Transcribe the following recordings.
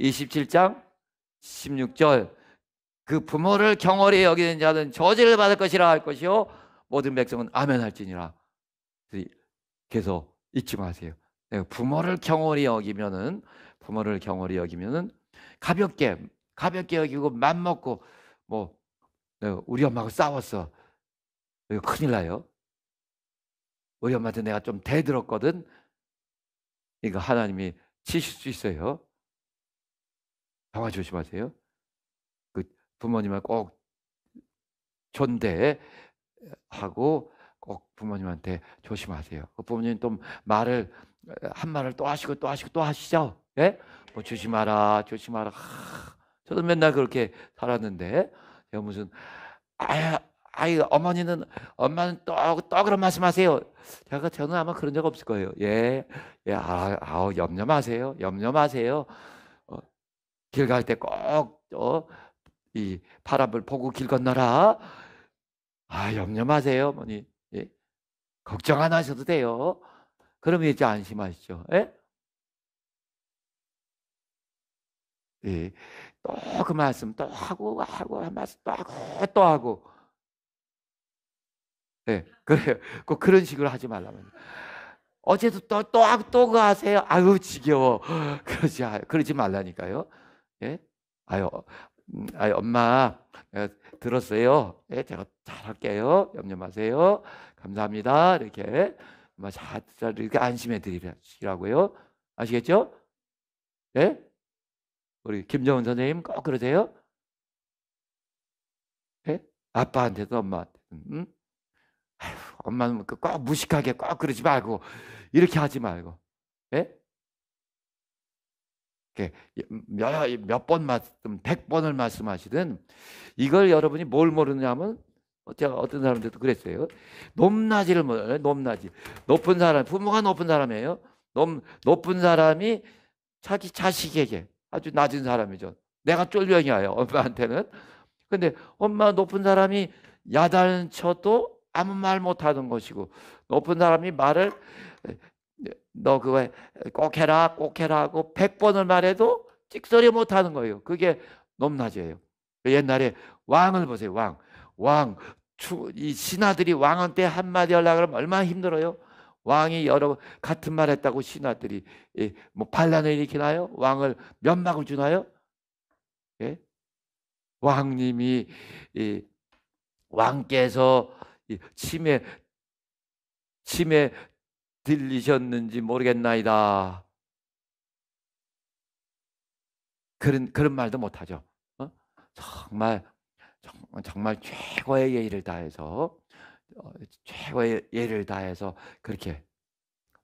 27장 16절 그 부모를 경홀히 여기는 자는 저지를 받을 것이라 할 것이요 모든 백성은 아멘 할지니라 계속 잊지 마세요 네, 부모를 경홀히 여기면은 부모를 경홀히 여기면은 가볍게 가볍게 여기고 맘 먹고 뭐 네, 우리 엄마하고 싸웠어 네, 큰일 나요 우리 엄마한테 내가 좀 대들었거든 이거 하나님이 치실 수 있어요 강화 조심하세요. 그 부모님을 꼭 존대하고 꼭 부모님한테 조심하세요. 그 부모님 또 말을 한 말을 또 하시고 또 하시고 또 하시죠. 예? 뭐 조심하라, 조심하라. 저도 맨날 그렇게 살았는데 제가 무슨 아야 아이 어머니는 엄마는 떡또 그런 말씀하세요. 제가 저는 아마 그런 적 없을 거예요. 예, 예, 아, 아 염려 마세요, 염려 마세요. 길갈때 꼭, 어, 이 바람을 보고 길 건너라. 아, 염려 마세요, 어머니. 예? 걱정 안 하셔도 돼요. 그러면 이제 안심하시죠. 예? 예. 또 그 말씀 또 하고, 하고, 한 말씀 또 하고, 또 하고. 예. 그래요. 꼭 그런 식으로 하지 말라면. 어제도 또, 또, 또, 또 그 하세요. 아유, 지겨워. 그러지, 아, 그러지 말라니까요. 아유, 음, 아유 엄마 예, 들었어요. 예, 제가 잘할게요. 염려 마세요. 감사합니다. 이렇게 엄 잘, 이렇게 안심해 드리라고요. 아시겠죠? 예? 우리 김정은 선생님 꼭 그러세요. 예? 아빠한테도 엄마한테도. 음? 아휴, 엄마는 꼭 무식하게 꼭 그러지 말고 이렇게 하지 말고. 예? 몇번 말씀, 백 번을 말씀하시든 이걸 여러분이 뭘 모르냐면 제가 어떤 사람들도 그랬어요. 높낮이를 몰라요. 높낮이. 높은 사람, 부모가 높은 사람이에요. 높, 높은 사람이 자기 자식에게 아주 낮은 사람이죠. 내가 쫄병이에요. 엄마한테는. 근데 엄마 높은 사람이 야단 쳐도 아무 말 못하는 것이고 높은 사람이 말을 너 그거 꼭 해라, 꼭 해라 하고 100번을 말해도 찍소리 못 하는 거예요. 그게 높낮이에요. 그 옛날에 왕을 보세요, 왕. 왕. 이 신하들이 왕한테 한마디 하려고 하면 얼마나 힘들어요? 왕이 여러 같은 말 했다고 신하들이 뭐 반란을 일으키나요? 왕을 면막을 주나요? 예? 왕님이 이 왕께서 이 침에 침에 들리셨는지 모르겠나이다. 그런 그런 말도 못하죠. 어? 정말 정 정말 최고의 예의를 다해서 어, 최고의 예를 다해서 그렇게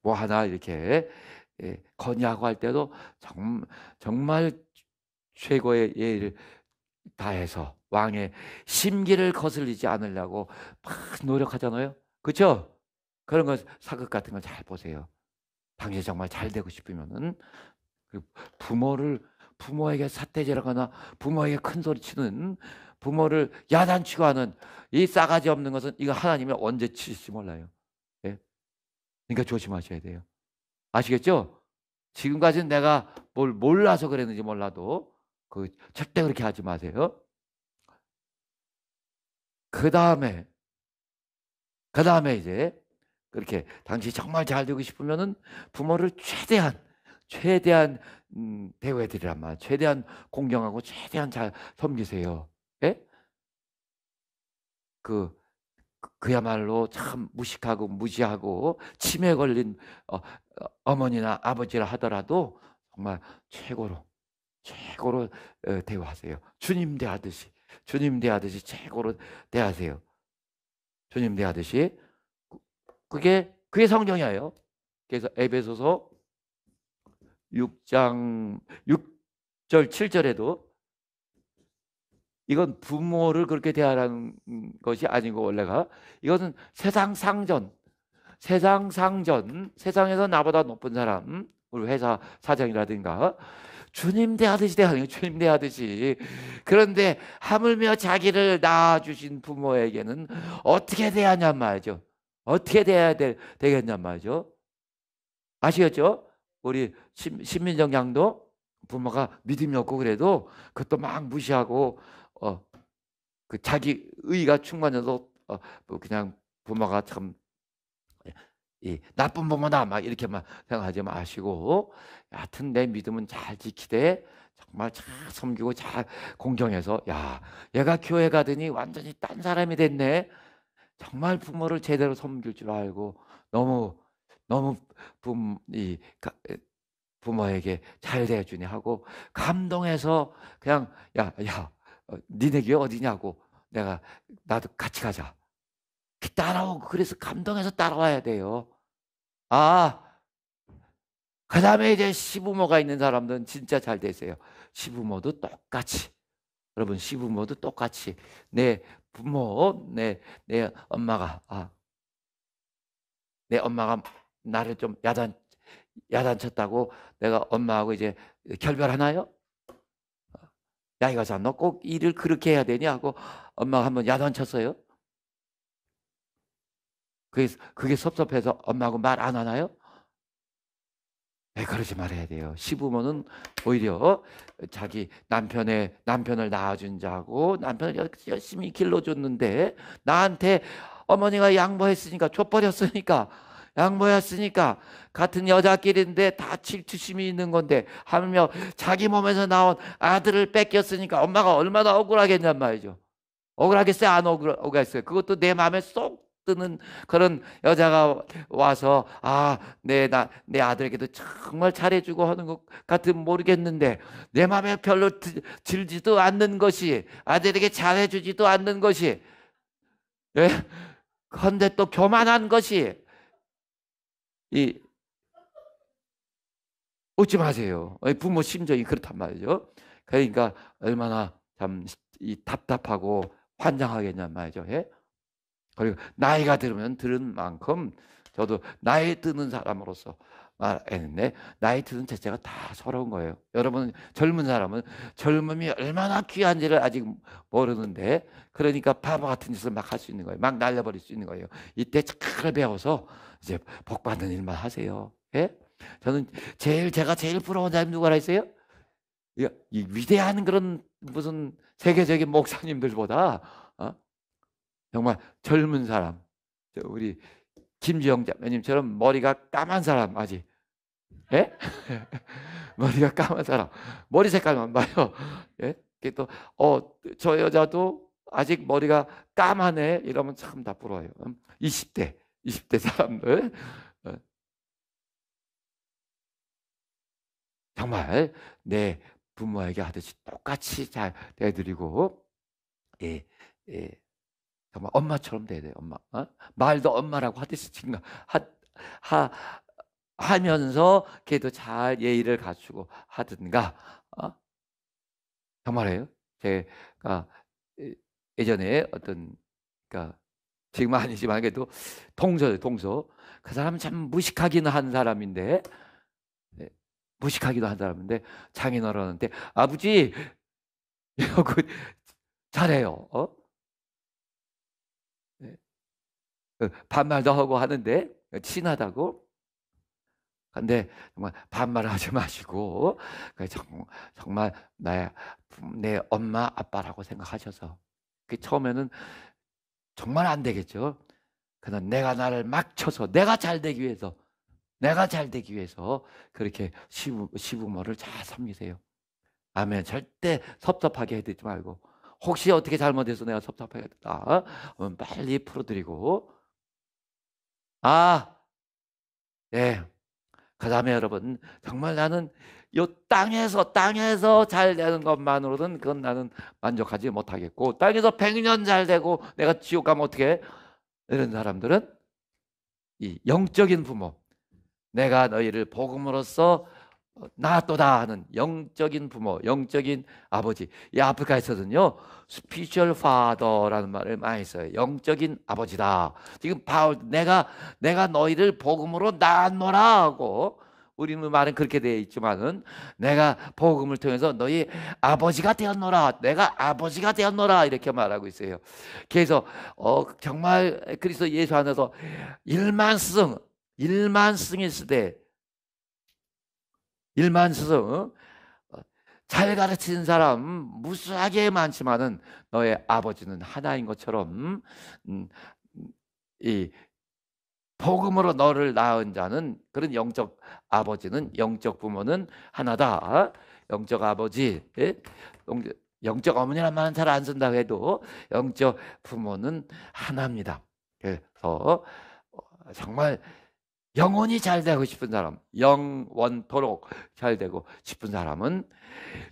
뭐 하나 이렇게 예, 건의하고 할 때도 정, 정말 최고의 예를 다해서 왕의 심기를 거슬리지 않으려고 막 노력하잖아요. 그렇죠? 그런 거 사극 같은 걸 잘 보세요. 당신 정말 잘 되고 싶으면은 그 부모를 부모에게 사태질하거나 부모에게 큰 소리 치는 부모를 야단치고 하는 이 싸가지 없는 것은 이거 하나님이 언제 치실지 몰라요. 예? 그러니까 조심하셔야 돼요. 아시겠죠? 지금까지는 내가 뭘 몰라서 그랬는지 몰라도 그 절대 그렇게 하지 마세요. 그 다음에 그 다음에 이제 그렇게 당신이 정말 잘 되고 싶으면은 부모를 최대한 최대한 음, 대우해 드리란 말. 최대한 공경하고 최대한 잘 섬기세요. 예? 그, 그 그야말로 참 무식하고 무지하고 치매 걸린 어, 어머니나 아버지라 하더라도 정말 최고로 최고로 어, 대우하세요. 주님 대하듯이 주님 대하듯이 최고로 대하세요. 주님 대하듯이 그게 그게 성경이에요. 그래서 에베소서 6장 6절 7절에도 이건 부모를 그렇게 대하라는 것이 아니고 원래가 이것은 세상 상전 세상 상전 세상에서 나보다 높은 사람 우리 회사 사장이라든가 주님 대하듯이 대하는 거예요. 주님 대하듯이. 그런데 하물며 자기를 낳아주신 부모에게는 어떻게 대하냐 말이죠. 어떻게 돼야 되, 겠냔 말이죠. 아시겠죠? 우리 신, 신민정 양도 부모가 믿음이 없고 그래도 그것도 막 무시하고 어, 그 자기 의가 충만해도 어, 뭐 그냥 부모가 참 이, 나쁜 부모다 막 이렇게만 생각하지 마시고 하여튼 내 믿음은 잘 지키되 정말 잘 섬기고 잘 공경해서 야 얘가 교회 가더니 완전히 딴 사람이 됐네 정말 부모를 제대로 섬길 줄 알고 너무 너무 부, 이, 부모에게 잘 대해주니 하고 감동해서 그냥 야야 야, 어, 니네 교회 어디냐고 내가 나도 같이 가자 따라오고 그래서 감동해서 따라와야 돼요 아그 다음에 이제 시부모가 있는 사람들은 진짜 잘 되세요 시부모도 똑같이 여러분 시부모도 똑같이 내 부모, 내, 내 엄마가 아, 내 엄마가 나를 좀 야단 야단쳤다고 내가 엄마하고 이제 결별하나요? 야 이거사 너꼭 일을 그렇게 해야 되냐고 하 엄마가 한번 야단쳤어요. 그게 그게 섭섭해서 엄마하고 말 안 하나요? 에 그러지 말아야 돼요. 시부모는 오히려 어, 자기 남편의 남편을 낳아준 자고 남편을 열심히 길러줬는데 나한테 어머니가 양보했으니까 줘버렸으니까 양보했으니까 같은 여자끼리인데 다 질투심이 있는 건데 하며 자기 몸에서 나온 아들을 뺏겼으니까 엄마가 얼마나 억울하겠냔 말이죠. 억울하겠어요? 안 억울, 억울하겠어요? 그것도 내 마음에 쏙 뜨는 그런 여자가 와서 아내 나 내 아들에게도 정말 잘해주고 하는 것 같은 모르겠는데 내 마음에 별로 들지도 않는 것이 아들에게 잘해주지도 않는 것이 예 그런데 또 교만한 것이 이 웃지 마세요 부모 심정이 그렇단 말이죠 그러니까 얼마나 참 이 답답하고 환장하겠냐 말이죠 예? 그리고 나이가 들으면 들은 만큼 저도 나이 드는 사람으로서 말했는데 나이 드는 자체가 다 서러운 거예요. 여러분 젊은 사람은 젊음이 얼마나 귀한지를 아직 모르는데 그러니까 바보 같은 짓을 막 할 수 있는 거예요. 막 날려버릴 수 있는 거예요. 이때 착을 배워서 이제 복 받는 일만 하세요. 예? 저는 제일 제가 제일 부러운 사람이 누구라 했어요? 이 위대한 그런 무슨 세계적인 목사님들보다 어? 정말 젊은 사람, 우리 김지영 장님처럼 머리가 까만 사람 아직, 예? 머리가 까만 사람, 머리 색깔만 봐요. 예? 또, 어, 저 여자도 아직 머리가 까만해 이러면 참다 부러워요. 20대, 20대 사람들. 정말 내 부모에게 하듯이 똑같이 잘 대드리고, 예, 예. 정말 그러니까 엄마처럼 돼야 돼 엄마 어? 말도 엄마라고 하듯이 친가 하, 하 면서 걔도 잘 예의를 갖추고 하든가 어? 정말이에요 제가 예, 예전에 어떤 그러니까 지금은 아니지만 그래도 동서요 동서 그 사람은 참 무식하기는 한 사람인데 예, 무식하기도 한 사람인데 장인어른한테 아버지 이거고 그 잘해요 어? 어, 반말도 하고 하는데 어, 친하다고. 근데 정말 반말하지 마시고 그 정말 나의 내 엄마 아빠라고 생각하셔서 그 처음에는 정말 안 되겠죠. 그러나 내가 나를 막쳐서 내가 잘 되기 위해서 내가 잘 되기 위해서 그렇게 시부, 시부모를 잘 섬기세요. 아멘. 절대 섭섭하게 해드리지 말고 혹시 어떻게 잘못해서 내가 섭섭하겠다. 게 빨리 풀어드리고 아, 예. 그 다음에 여러분, 정말 나는 이 땅에서, 땅에서 잘 되는 것만으로는 그건 나는 만족하지 못하겠고, 땅에서 100년 잘 되고, 내가 지옥 가면 어떻게 해? 이런 사람들은 이 영적인 부모, 내가 너희를 복음으로써 어, 나또다 하는 영적인 부모, 영적인 아버지. 이 아프리카에서는요, 스피셜 파더라는 말을 많이 써요. 영적인 아버지다. 지금 바울, 내가, 내가 너희를 복음으로 낳았노라 하고, 우리는 말은 그렇게 되어 있지만은 내가 복음을 통해서 너희 아버지가 되었노라 내가 아버지가 되었노라 이렇게 말하고 있어요 그래서 어, 정말 그리스도 예수 안에서 일만승 일만승일 시대 일만 스승 어? 어, 잘 가르치는 사람 음, 무수하게 많지만은 너의 아버지는 하나인 것처럼 음, 음, 이 복음으로 너를 낳은 자는 그런 영적 아버지는 영적 부모는 하나다. 영적 아버지, 예? 영적 어머니란 말은 잘 안 쓴다고 해도 영적 부모는 하나입니다. 그래서 어, 정말 영원히 잘 되고 싶은 사람, 영원토록 잘 되고 싶은 사람은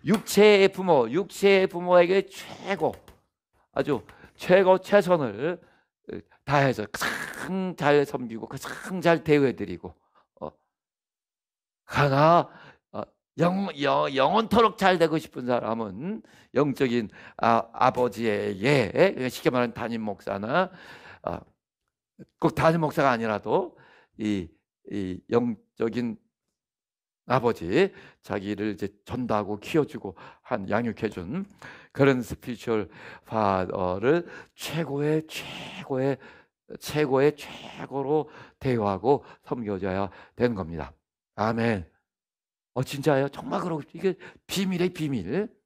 육체의 부모, 육체의 부모에게 최고, 아주 최고 최선을 어, 다해서 가장 잘 섬기고 가장 잘 대우해드리고, 어, 그나 어, 영, 영, 영원토록 잘 되고 싶은 사람은 영적인 아, 아버지에게, 그러니까 쉽게 말하는 담임 목사나, 어, 꼭 담임 목사가 아니라도 이, 이 영적인 아버지 자기를 이제 전다고 키워주고 한 양육해준 그런 스피셜 파더를 최고의 최고의 최고의 최고로 대우하고 섬겨줘야 되는 겁니다. 아멘. 어 진짜요? 정말 그러고 이게 비밀의 비밀.